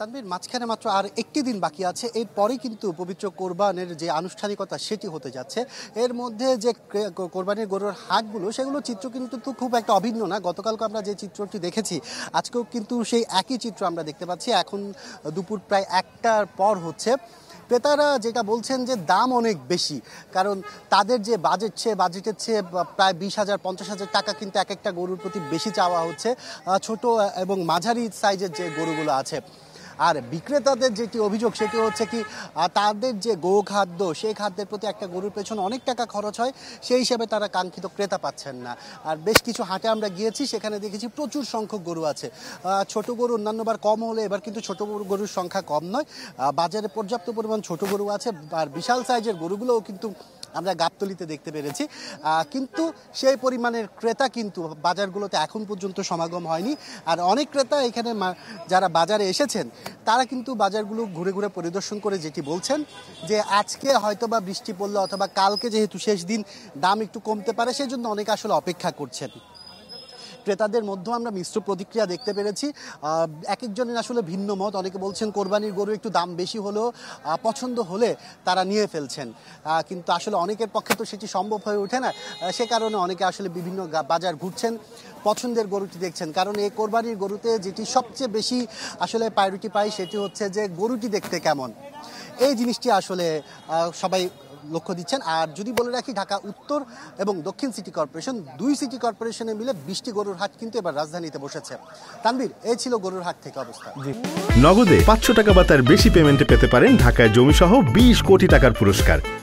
তানবির মাঝখানে মাত্র আর একটি দিন বাকি আছে এরপরে কিন্তু পবিত্র কোরবানের যে আনুষ্ঠানিকতা সেটি হতে যাচ্ছে এর মধ্যে যে কোরবানির গরুর হাটগুলো সেগুলো চিত্র কিন্তু খুব একটা অভিন্ন না গতকালকে আমরা যে চিত্রটি দেখেছি আজকেও কিন্তু সেই একই চিত্র আমরা দেখতে পাচ্ছি এখন দুপুর প্রায় একটার পর হচ্ছে ক্রেতারা যেটা বলছেন যে দাম অনেক বেশি কারণ তাদের যে বাজেট চেয়ে বাজেটের চেয়ে প্রায় বিশ হাজার পঞ্চাশ হাজার টাকা কিন্তু এক একটা গরুর প্রতি বেশি চাওয়া হচ্ছে ছোট এবং মাঝারি সাইজের যে গরুগুলো আছে আর বিক্রেতাদের যেটি অভিযোগ সেটি হচ্ছে কি তাদের যে গো খাদ্য সেই খাদ্যের প্রতি একটা গরুর পেছনে অনেক টাকা খরচ হয় সেই হিসাবে তারা কাঙ্ক্ষিত ক্রেতা পাচ্ছেন না আর বেশ কিছু হাটে আমরা গিয়েছি সেখানে দেখেছি প্রচুর সংখ্যক গরু আছে ছোট গরু অন্যান্যবার কম হলে এবার কিন্তু ছোট গরুর সংখ্যা কম নয় বাজারে পর্যাপ্ত পরিমাণ ছোট গরু আছে আর বিশাল সাইজের গরুগুলোও কিন্তু আমরা গাবতলিতে দেখতে পেরেছি কিন্তু সেই পরিমাণের ক্রেতা কিন্তু বাজারগুলোতে এখন পর্যন্ত সমাগম হয়নি আর অনেক ক্রেতা এখানে যারা বাজারে এসেছেন তারা কিন্তু বাজারগুলো ঘুরে ঘুরে পরিদর্শন করে যেটি বলছেন যে আজকে হয়তো বা বৃষ্টি পড়লে অথবা কালকে যেহেতু শেষ দিন দাম একটু কমতে পারে সেই জন্য অনেক আসলে অপেক্ষা করছেন ক্রেতাদের মধ্যেও আমরা মিশ্র প্রতিক্রিয়া দেখতে পেরেছি এক একজনের আসলে ভিন্ন মত অনেকে বলছেন কোরবানির গরু একটু দাম বেশি হলেও পছন্দ হলে তারা নিয়ে ফেলছেন কিন্তু আসলে অনেকের পক্ষে তো সেটি সম্ভব হয়ে ওঠে না সে কারণে অনেকে আসলে বিভিন্ন বাজার ঘুরছেন পছন্দের গরুটি দেখছেন কারণ এই কোরবানির গরুতে যেটি সবচেয়ে বেশি আসলে প্রায়োরিটি পায় সেটি হচ্ছে যে গরুটি দেখতে কেমন এই জিনিসটি আসলে সবাই লক্ষ্য দিচ্ছেন আর যদি বলে রাখি ঢাকা উত্তর এবং দক্ষিণ সিটি কর্পোরেশন দুই সিটি কর্পোরেশনে মিলে বিশটি গরুর হাট কিন্তু এবার রাজধানীতে বসেছে তানবির এই ছিল গরুর হাট থেকে অবস্থা নগদে পাঁচশো টাকা বা তার বেশি পেমেন্টে পেতে পারেন ঢাকায় জমি সহ বিশ কোটি টাকার পুরস্কার